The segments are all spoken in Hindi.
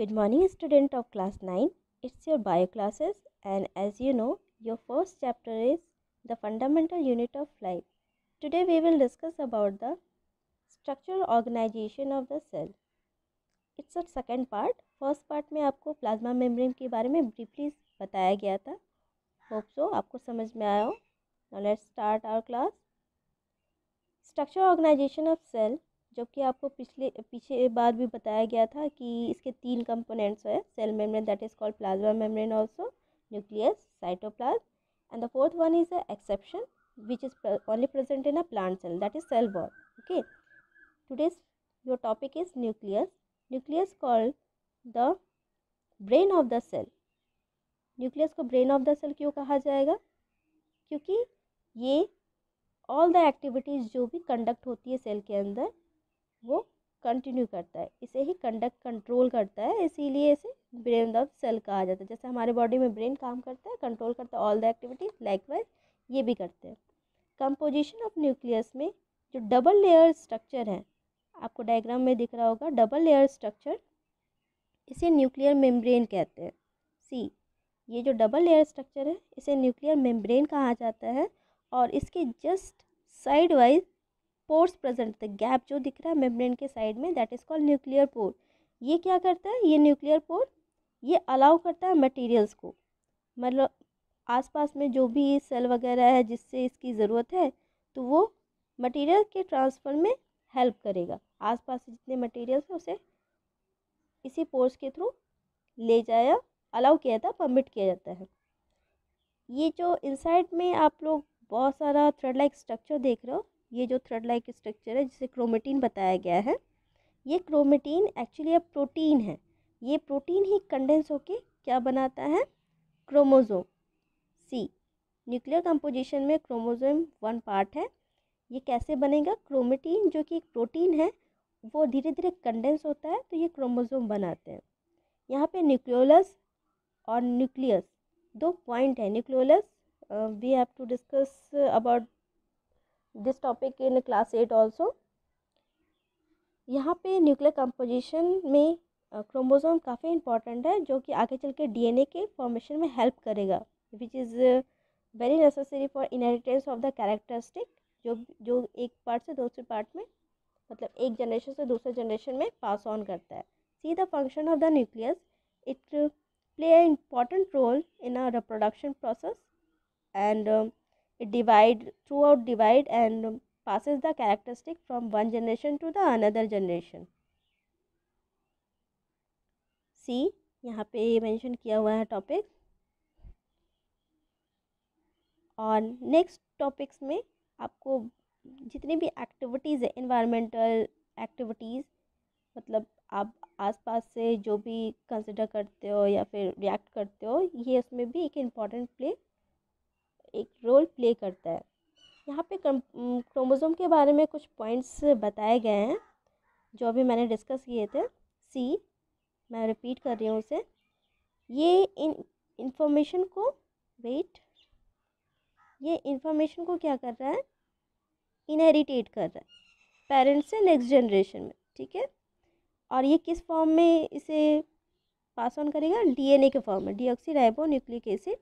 Good morning, student of class 9. It's your bio classes, and as you know, your first chapter is the fundamental unit of life. Today, we will discuss about the structural organization of the cell. It's a second part. First part में आपको प्लाज्मा मेम्ब्रेन के बारे में ब्रीफली बताया गया था होप सो आपको समझ में आया हो now let's start our class structure organisation of cell जबकि आपको पिछले पीछे बार भी बताया गया था कि इसके तीन कंपोनेंट्स हैं cell membrane that is called plasma membrane also nucleus cytoplasm and the fourth one is a exception which is only present in a plant cell that is cell wall okay today's your topic is nucleus nucleus called the brain of the cell nucleus को ब्रेन ऑफ द सेल क्यों कहा जाएगा क्योंकि ये ऑल द एक्टिविटीज़ जो भी कंडक्ट होती है सेल के अंदर वो कंटिन्यू करता है इसे ही कंडक्ट कंट्रोल करता है इसीलिए इसे ब्रेन ऑफ सेल कहा जाता है जैसे हमारे बॉडी में ब्रेन काम करता है कंट्रोल करता है ऑल द एक्टिविटीज़ लाइकवाइज ये भी करते हैं कंपोजिशन ऑफ न्यूक्लियस में जो डबल लेयर स्ट्रक्चर है आपको डायग्राम में दिख रहा होगा डबल लेयर स्ट्रक्चर इसे न्यूक्लियर मेम्ब्रेन कहते हैं सी ये जो डबल लेयर स्ट्रक्चर है इसे न्यूक्लियर मेम्ब्रेन कहा जाता है और इसके just side wise pores present the gap जो दिख रहा है मेम्ब्रेन के साइड में that is called nuclear pore ये क्या करता है ये न्यूक्लियर पोर ये अलाउ करता है मटेरियल्स को मतलब आसपास में जो भी सेल वगैरह है जिससे इसकी ज़रूरत है तो वो मटेरियल के ट्रांसफ़र में हेल्प करेगा आसपास पास जितने मटेरियल्स हैं उसे इसी पोर्स के थ्रू ले जाया अलाउ किया जाता है परमिट किया जाता है ये जो इनसाइड में आप लोग बहुत सारा थ्रेड लाइक स्ट्रक्चर देख रहे हो ये जो थ्रेड लाइक स्ट्रक्चर है जिसे क्रोमेटीन बताया गया है ये क्रोमेटीन एक्चुअली अब प्रोटीन है ये प्रोटीन ही कंडेंस होके क्या बनाता है क्रोमोज़ोम सी न्यूक्लियर कंपोजिशन में क्रोमोज़ोम वन पार्ट है ये कैसे बनेगा क्रोमेटीन जो कि एक प्रोटीन है वो धीरे धीरे कंडेंस होता है तो ये क्रोमोज़ोम बनाते हैं यहाँ पे न्यूक्लियोलस और न्यूक्लियस दो पॉइंट है nucleolus we have to discuss about this topic in class eight also यहाँ पे न्यूक्लियर कंपोजिशन में क्रोमोसोम काफ़ी इंपॉर्टेंट है जो कि आगे चल के डी के फॉर्मेशन में हेल्प करेगा which is very necessary for inheritance of the characteristic जो जो एक पार्ट से दूसरे पार्ट में मतलब एक जनरेशन से दूसरे जनरेशन में पास ऑन करता है see the function of the nucleus it play a important role in a reproduction process and it divide throughout divide and passes the characteristic from one generation to the another generation see यहाँ पे मेंशन किया हुआ है टॉपिक और नेक्स्ट टॉपिक्स में आपको जितनी भी एक्टिविटीज़ है इन्वायरमेंटल एक्टिविटीज़ मतलब आप आसपास से जो भी कंसिडर करते हो या फिर रिएक्ट करते हो ये उसमें भी एक इम्पॉर्टेंट प्ले एक रोल प्ले करता है यहाँ पे क्रोमोसोम के बारे में कुछ पॉइंट्स बताए गए हैं जो अभी मैंने डिस्कस किए थे सी मैं रिपीट कर रही हूँ उसे ये इन इंफॉर्मेशन को वेट ये इंफॉर्मेशन को क्या कर रहा है इनहेरिटेट कर रहा है पेरेंट्स से नेक्स्ट जनरेशन में ठीक है और ये किस फॉर्म में इसे पास ऑन करेगा डीएनए के फॉर्म में डीऑक्सी राइबो न्यूक्लिक एसिड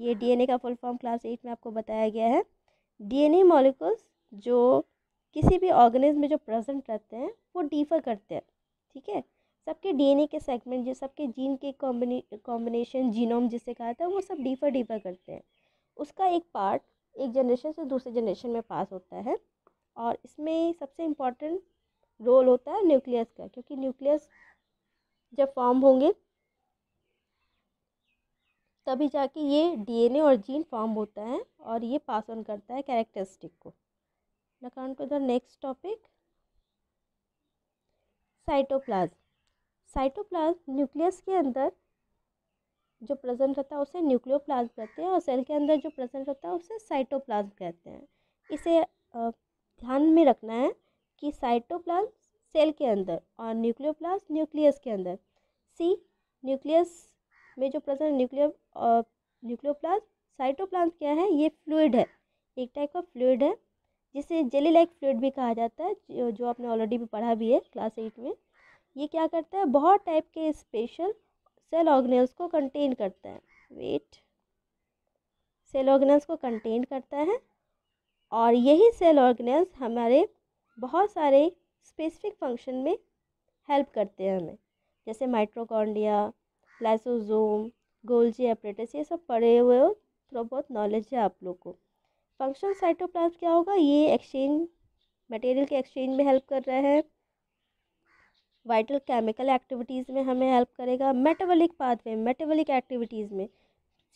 ये डीएनए का फुल फॉर्म क्लास एट में आपको बताया गया है डीएनए मॉलिकल्स जो किसी भी ऑर्गेनिज्म में जो प्रेजेंट रहते हैं वो डिफर करते हैं ठीक है सबके डीएनए के सेगमेंट जो सबके जीन के कॉम्बिनेशन जीनोम जिसे कहा था वो सब डिफर डिफर करते हैं उसका एक पार्ट एक जनरेशन से दूसरे जनरेशन में पास होता है और इसमें सबसे इम्पॉर्टेंट रोल होता है न्यूक्लियस का क्योंकि न्यूक्लियस जब फॉर्म होंगे तभी जाके ये डीएनए और जीन फॉर्म होता है और ये पास ऑन करता है कैरेक्टरिस्टिक को नकाउंट to the next topic cytoplasm cytoplasm nucleus के अंदर जो प्रेजेंट रहता है उसे न्यूक्लियोप्लाज्म कहते हैं और सेल के अंदर जो प्रेजेंट रहता है उसे साइटोप्लाज्म कहते हैं इसे ध्यान में रखना है कि साइटोप्लाज सेल के अंदर और न्यूक्लियोप्लाज्म न्यूक्लियस के अंदर सी न्यूक्लियस में जो प्रेजेंट न्यूक्लियर न्यूक्लियोप्लाज्म साइटोप्लाज्म क्या है ये फ्लूड है एक टाइप का फ्लूड है जिसे जेली लाइक फ्लूड भी कहा जाता है जो, जो आपने ऑलरेडी भी पढ़ा भी है क्लास एट में ये क्या करता है बहुत टाइप के स्पेशल सेल ऑर्गेनल्स को कंटेन करता है वेट सेल ऑर्गेनल्स को कंटेन करता है और यही सेल ऑर्गेनल्स हमारे बहुत सारे स्पेसिफिक फंक्शन में हेल्प करते हैं हमें जैसे माइट्रोकॉन्डिया लाइसोजोम गोल्जी एपरेटस ये सब पढ़े हुए हो थोड़ा तो बहुत नॉलेज है आप लोग को फंक्शन साइटोप्लाज्म क्या होगा ये एक्सचेंज मटेरियल के एक्सचेंज में हेल्प कर रहा है वाइटल केमिकल एक्टिविटीज़ में हमें हेल्प करेगा मेटाबॉलिक पाथवे मेटाबॉलिक एक्टिविटीज़ में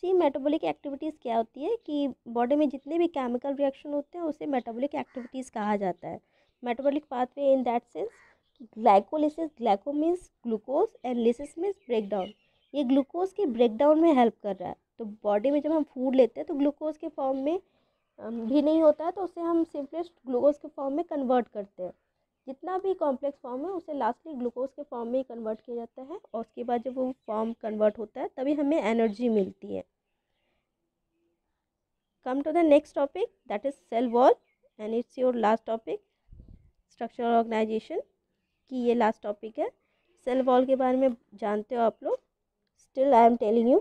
सी मेटाबॉलिक एक्टिविटीज़ क्या होती है कि बॉडी में जितने भी केमिकल रिएक्शन होते हैं उसे मेटाबॉलिक एक्टिविटीज़ कहा जाता है metabolic pathway in that sense glycolysis glyco means glucose and lysis means breakdown ये ग्लूकोज के ब्रेकडाउन में हेल्प कर रहा है तो बॉडी में जब हम फूड लेते हैं तो ग्लूकोज के फॉर्म में भी नहीं होता है तो उसे हम सिंपलेस्ट ग्लूकोज के फॉर्म में कन्वर्ट करते हैं जितना भी कॉम्प्लेक्स फॉर्म है उसे लास्टली ग्लूकोज के फॉर्म में ही कन्वर्ट किया जाता है और उसके बाद जब वो फॉर्म कन्वर्ट होता है तभी हमें एनर्जी मिलती है come to the next topic that is cell wall and it's your last topic structure organisation की ये लास्ट टॉपिक है सेल वॉल के बारे में जानते हो आप लोग still I am telling you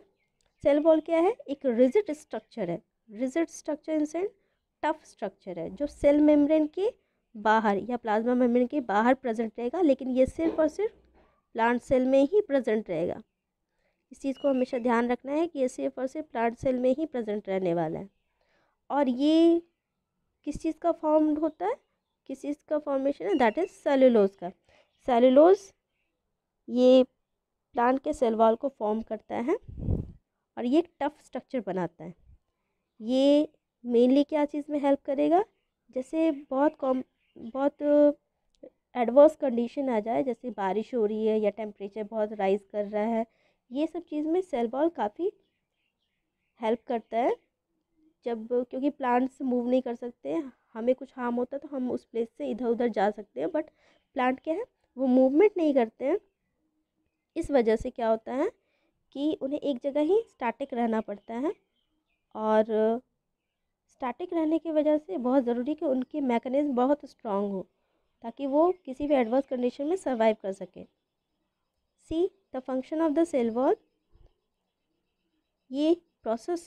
cell wall क्या है एक रिजिट स्ट्रक्चर है rigid structure in cell tough structure है जो सेल मेम्ब्रेन के बाहर या प्लाज्मा मेम्ब्रेन के बाहर प्रेजेंट रहेगा लेकिन ये सिर्फ और सिर्फ प्लांट सेल में ही प्रेजेंट रहेगा इस चीज़ को हमेशा ध्यान रखना है कि ये सिर्फ और सिर्फ प्लांट सेल में ही प्रेजेंट रहने वाला है और ये किस चीज़ का फॉर्म होता है किस चीज़ का फॉर्मेशन है दैट इज़ सेलुलोज का सेलुलोज ये प्लांट के सेल वॉल को फॉर्म करता है और ये एक टफ स्ट्रक्चर बनाता है ये मेनली क्या चीज़ में हेल्प करेगा जैसे बहुत कॉम बहुत एडवर्स कंडीशन आ जाए जैसे बारिश हो रही है या टेम्परेचर बहुत राइज कर रहा है ये सब चीज़ में सेल वॉल काफ़ी हेल्प करता है जब क्योंकि प्लांट्स मूव नहीं कर सकते हमें कुछ हार्म होता है तो हम उस प्लेस से इधर उधर जा सकते हैं बट प्लांट क्या है वो मूवमेंट नहीं करते हैं इस वजह से क्या होता है कि उन्हें एक जगह ही स्टैटिक रहना पड़ता है और स्टैटिक रहने की वजह से बहुत ज़रूरी कि उनके मैकेनिज्म बहुत स्ट्रांग हो ताकि वो किसी भी एडवर्स कंडीशन में सर्वाइव कर सकें see the function of the cell wall ये प्रोसेस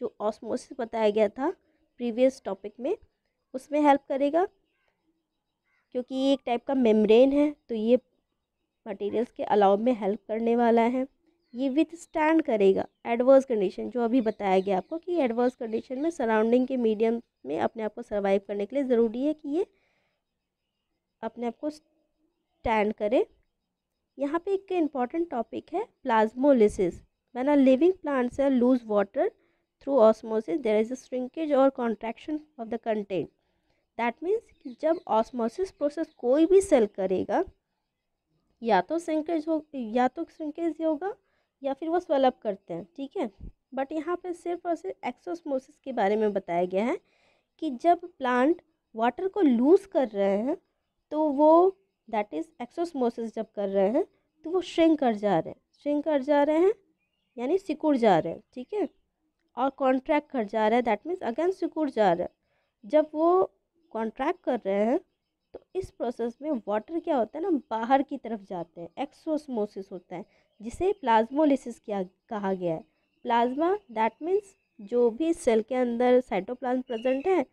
जो ऑस्मोसिस बताया गया था प्रीवियस टॉपिक में उसमें हेल्प करेगा क्योंकि ये एक टाइप का मेम्ब्रेन है तो ये मटेरियल्स के अलाव में हेल्प करने वाला है ये विथ स्टैंड करेगा एडवर्स कंडीशन जो अभी बताया गया आपको कि एडवर्स कंडीशन में सराउंडिंग के मीडियम में अपने आप को सर्वाइव करने के लिए ज़रूरी है कि ये अपने आप को स्टैंड करे यहाँ पे एक इम्पॉर्टेंट टॉपिक है plasmolysis when are living plants are lose water through osmosis there is a shrinkage और contraction of the content that means कि जब ऑसमोसिस प्रोसेस कोई भी सेल करेगा या तो सिंकेज हो या तो सिंकेज होगा या फिर वो स्वलप करते हैं ठीक है बट यहाँ पे सिर्फ और सिर्फ एक्सोसमोसिस के बारे में बताया गया है कि जब प्लांट वाटर को लूज़ कर रहे हैं तो वो दैट इज़ एक्सोसमोसिस जब कर रहे हैं तो वो श्रिंक कर जा रहे हैं श्रिंक कर जा रहे हैं यानी सिकुड़ जा रहे हैं ठीक है और कॉन्ट्रैक्ट कर जा रहे हैं दैट मीन्स अगेन सिकुड़ जा रहा है जब वो कॉन्ट्रैक्ट कर रहे हैं तो इस प्रोसेस में वाटर क्या होता है ना बाहर की तरफ जाते हैं एक्सोसमोसिस होता है जिसे प्लाज्मोलिसिस किया कहा गया है प्लाज्मा दैट मीन्स जो भी सेल के अंदर साइटोप्लाज्म प्रेजेंट है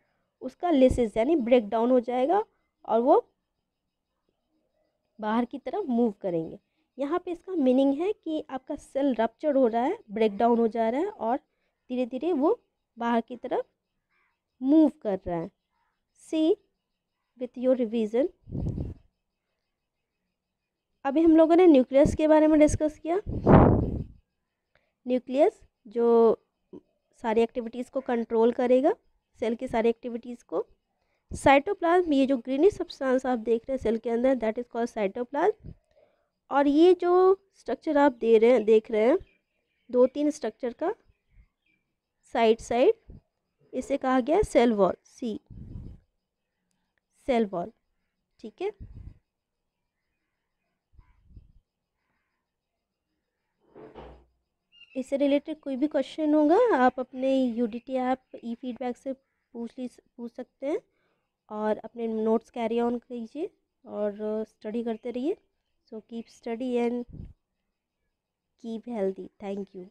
उसका लिसिस यानी ब्रेक डाउन हो जाएगा और वो बाहर की तरफ मूव करेंगे यहाँ पे इसका मीनिंग है कि आपका सेल रप्चर हो रहा है ब्रेक डाउन हो जा रहा है और धीरे धीरे वो बाहर की तरफ मूव कर रहा है सी विथ योर रिवीजन अभी हम लोगों ने न्यूक्लियस के बारे में डिस्कस किया न्यूक्लियस जो सारी एक्टिविटीज़ को कंट्रोल करेगा सेल की सारी एक्टिविटीज़ को साइटोप्लाज्म ये जो ग्रीनी सब्सटेंस आप देख रहे हैं सेल के अंदर दैट इज़ कॉल्ड साइटोप्लाज्म और ये जो स्ट्रक्चर आप दे रहे हैं देख रहे हैं दो तीन स्ट्रक्चर का साइड साइड इसे कहा गया है cell wall see cell wall ठीक है इससे रिलेटेड कोई भी क्वेश्चन होगा आप अपने यूडीटी ऐप ई फीडबैक से पूछ ली पूछ सकते हैं और अपने नोट्स कैरी ऑन कीजिए और स्टडी करते रहिए so keep study and keep healthy thank you